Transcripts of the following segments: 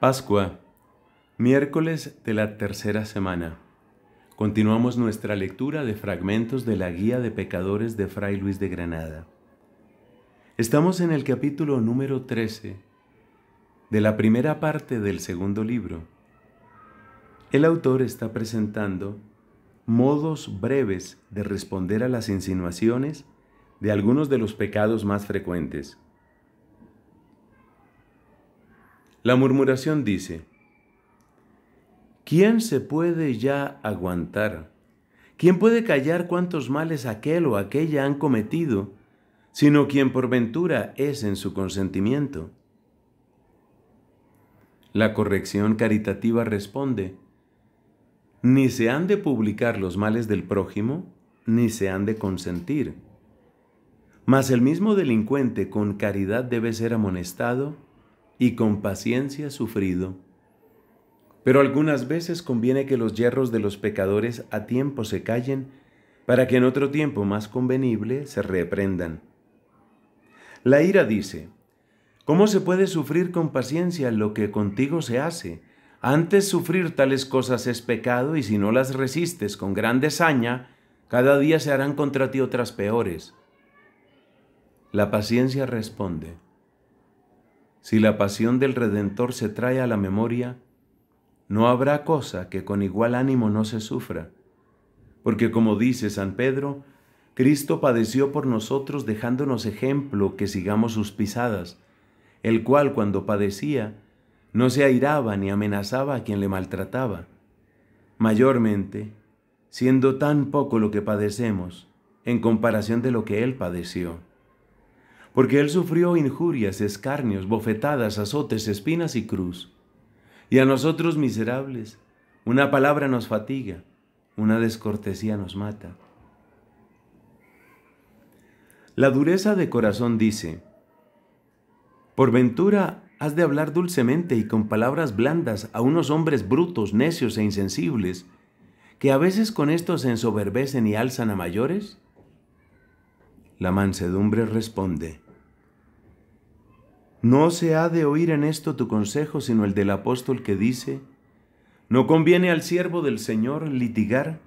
Pascua, miércoles de la tercera semana. Continuamos nuestra lectura de fragmentos de la Guía de Pecadores de Fray Luis de Granada. Estamos en el capítulo número 13 de la primera parte del segundo libro. El autor está presentando modos breves de responder a las insinuaciones de algunos de los pecados más frecuentes. La murmuración dice, ¿quién se puede ya aguantar? ¿Quién puede callar cuántos males aquel o aquella han cometido, sino quien por ventura es en su consentimiento? La corrección caritativa responde, ni se han de publicar los males del prójimo, ni se han de consentir. Mas el mismo delincuente con caridad debe ser amonestado y con paciencia sufrido. Pero algunas veces conviene que los yerros de los pecadores a tiempo se callen, para que en otro tiempo más convenible se reprendan. La ira dice, ¿cómo se puede sufrir con paciencia lo que contigo se hace? Antes sufrir tales cosas es pecado y si no las resistes con gran desaña, cada día se harán contra ti otras peores. La paciencia responde, si la pasión del Redentor se trae a la memoria, no habrá cosa que con igual ánimo no se sufra, porque como dice San Pedro, Cristo padeció por nosotros dejándonos ejemplo que sigamos sus pisadas, el cual cuando padecía no se airaba ni amenazaba a quien le maltrataba. Mayormente, siendo tan poco lo que padecemos en comparación de lo que él padeció porque él sufrió injurias, escarnios, bofetadas, azotes, espinas y cruz. Y a nosotros miserables, una palabra nos fatiga, una descortesía nos mata. La dureza de corazón dice, por ventura has de hablar dulcemente y con palabras blandas a unos hombres brutos, necios e insensibles, que a veces con esto se ensoberbecen y alzan a mayores? La mansedumbre responde, no se ha de oír en esto tu consejo, sino el del apóstol que dice, no conviene al siervo del Señor litigar,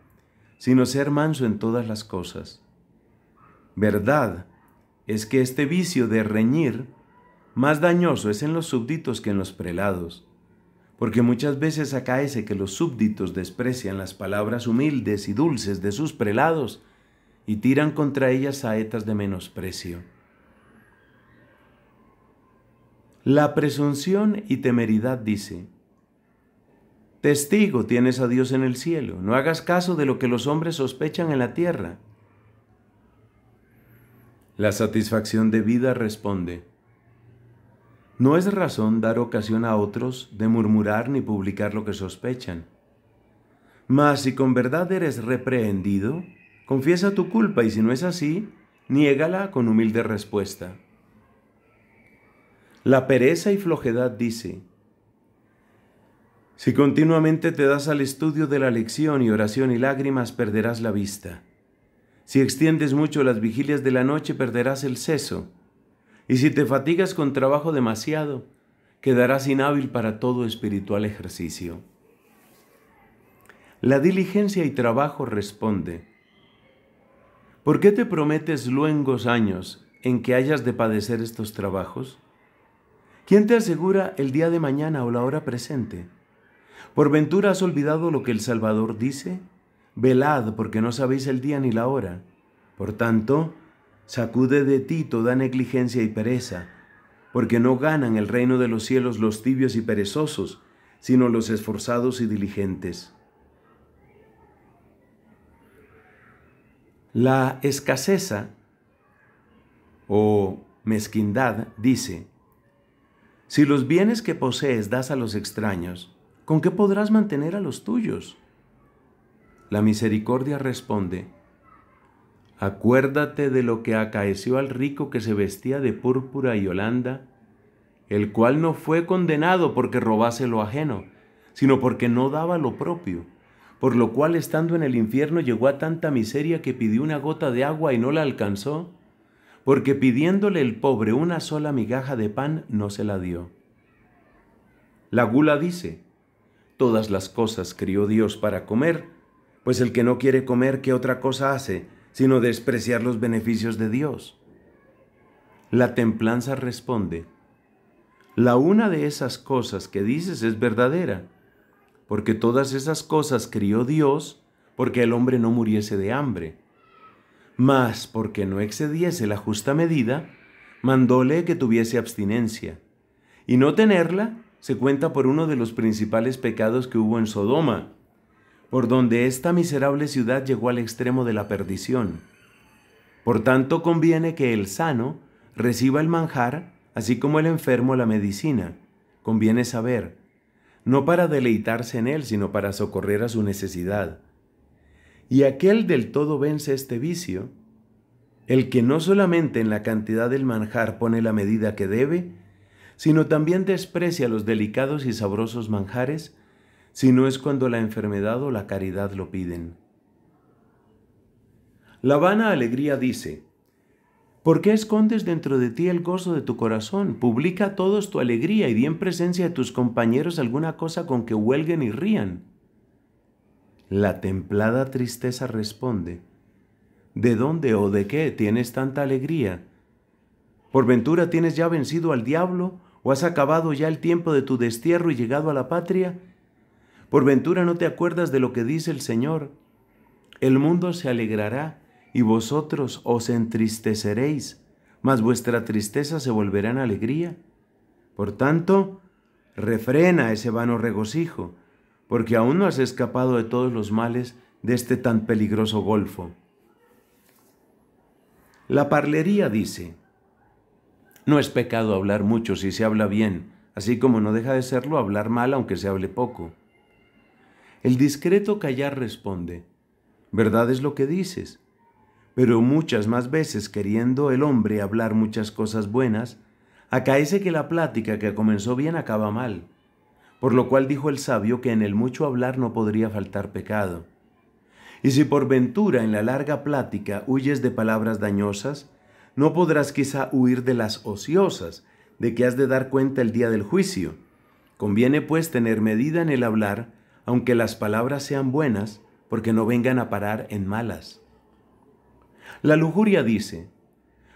sino ser manso en todas las cosas. Verdad es que este vicio de reñir más dañoso es en los súbditos que en los prelados, porque muchas veces acaece que los súbditos desprecian las palabras humildes y dulces de sus prelados y tiran contra ellas saetas de menosprecio. La presunción y temeridad dice, Testigo tienes a Dios en el cielo, no hagas caso de lo que los hombres sospechan en la tierra. La satisfacción de vida responde, No es razón dar ocasión a otros de murmurar ni publicar lo que sospechan. Mas si con verdad eres reprehendido, confiesa tu culpa y si no es así, niégala con humilde respuesta. La pereza y flojedad dice, si continuamente te das al estudio de la lección y oración y lágrimas, perderás la vista. Si extiendes mucho las vigilias de la noche, perderás el seso. Y si te fatigas con trabajo demasiado, quedarás inhábil para todo espiritual ejercicio. La diligencia y trabajo responde, ¿por qué te prometes luengos años en que hayas de padecer estos trabajos? ¿Quién te asegura el día de mañana o la hora presente? ¿Por ventura has olvidado lo que el Salvador dice? Velad porque no sabéis el día ni la hora. Por tanto, sacude de ti toda negligencia y pereza, porque no ganan el reino de los cielos los tibios y perezosos, sino los esforzados y diligentes. La escaseza o mezquindad dice, si los bienes que posees das a los extraños, ¿con qué podrás mantener a los tuyos? La misericordia responde, Acuérdate de lo que acaeció al rico que se vestía de púrpura y holanda, el cual no fue condenado porque robase lo ajeno, sino porque no daba lo propio, por lo cual estando en el infierno llegó a tanta miseria que pidió una gota de agua y no la alcanzó, porque pidiéndole el pobre una sola migaja de pan, no se la dio. La gula dice, todas las cosas crió Dios para comer, pues el que no quiere comer, ¿qué otra cosa hace sino despreciar los beneficios de Dios? La templanza responde, la una de esas cosas que dices es verdadera, porque todas esas cosas crió Dios porque el hombre no muriese de hambre mas porque no excediese la justa medida, mandóle que tuviese abstinencia. Y no tenerla se cuenta por uno de los principales pecados que hubo en Sodoma, por donde esta miserable ciudad llegó al extremo de la perdición. Por tanto conviene que el sano reciba el manjar, así como el enfermo la medicina. Conviene saber, no para deleitarse en él, sino para socorrer a su necesidad y aquel del todo vence este vicio, el que no solamente en la cantidad del manjar pone la medida que debe, sino también desprecia los delicados y sabrosos manjares, si no es cuando la enfermedad o la caridad lo piden. La vana alegría dice, ¿Por qué escondes dentro de ti el gozo de tu corazón? Publica todos tu alegría y di en presencia de tus compañeros alguna cosa con que huelguen y rían. La templada tristeza responde, ¿de dónde o de qué tienes tanta alegría? ¿Por ventura tienes ya vencido al diablo o has acabado ya el tiempo de tu destierro y llegado a la patria? ¿Por ventura no te acuerdas de lo que dice el Señor? El mundo se alegrará y vosotros os entristeceréis, mas vuestra tristeza se volverá en alegría. Por tanto, refrena ese vano regocijo porque aún no has escapado de todos los males de este tan peligroso golfo. La parlería dice, no es pecado hablar mucho si se habla bien, así como no deja de serlo hablar mal aunque se hable poco. El discreto callar responde, verdad es lo que dices, pero muchas más veces queriendo el hombre hablar muchas cosas buenas, acaece que la plática que comenzó bien acaba mal. Por lo cual dijo el sabio que en el mucho hablar no podría faltar pecado. Y si por ventura en la larga plática huyes de palabras dañosas, no podrás quizá huir de las ociosas, de que has de dar cuenta el día del juicio. Conviene pues tener medida en el hablar, aunque las palabras sean buenas, porque no vengan a parar en malas. La lujuria dice,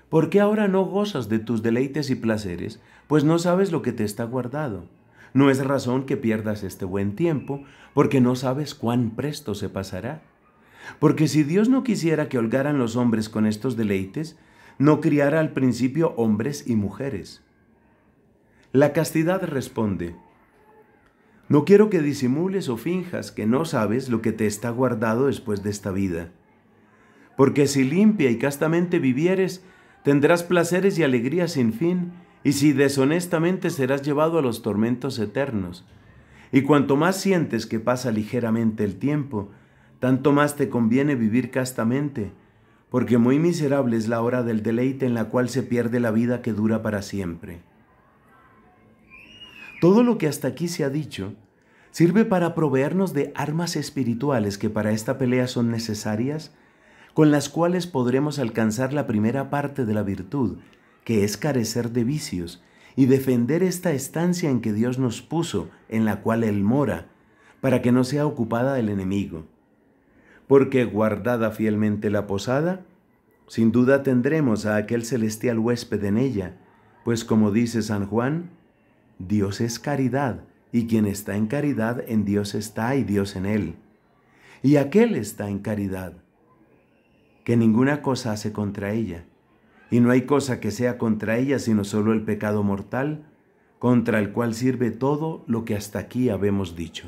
¿por qué ahora no gozas de tus deleites y placeres, pues no sabes lo que te está guardado? No es razón que pierdas este buen tiempo, porque no sabes cuán presto se pasará. Porque si Dios no quisiera que holgaran los hombres con estos deleites, no criara al principio hombres y mujeres. La castidad responde, no quiero que disimules o finjas que no sabes lo que te está guardado después de esta vida. Porque si limpia y castamente vivieres, tendrás placeres y alegrías sin fin, y si deshonestamente serás llevado a los tormentos eternos. Y cuanto más sientes que pasa ligeramente el tiempo, tanto más te conviene vivir castamente, porque muy miserable es la hora del deleite en la cual se pierde la vida que dura para siempre. Todo lo que hasta aquí se ha dicho sirve para proveernos de armas espirituales que para esta pelea son necesarias, con las cuales podremos alcanzar la primera parte de la virtud, que es carecer de vicios, y defender esta estancia en que Dios nos puso, en la cual Él mora, para que no sea ocupada del enemigo. Porque guardada fielmente la posada, sin duda tendremos a aquel celestial huésped en ella, pues como dice San Juan, Dios es caridad, y quien está en caridad en Dios está y Dios en él. Y aquel está en caridad, que ninguna cosa hace contra ella y no hay cosa que sea contra ella sino solo el pecado mortal, contra el cual sirve todo lo que hasta aquí habemos dicho.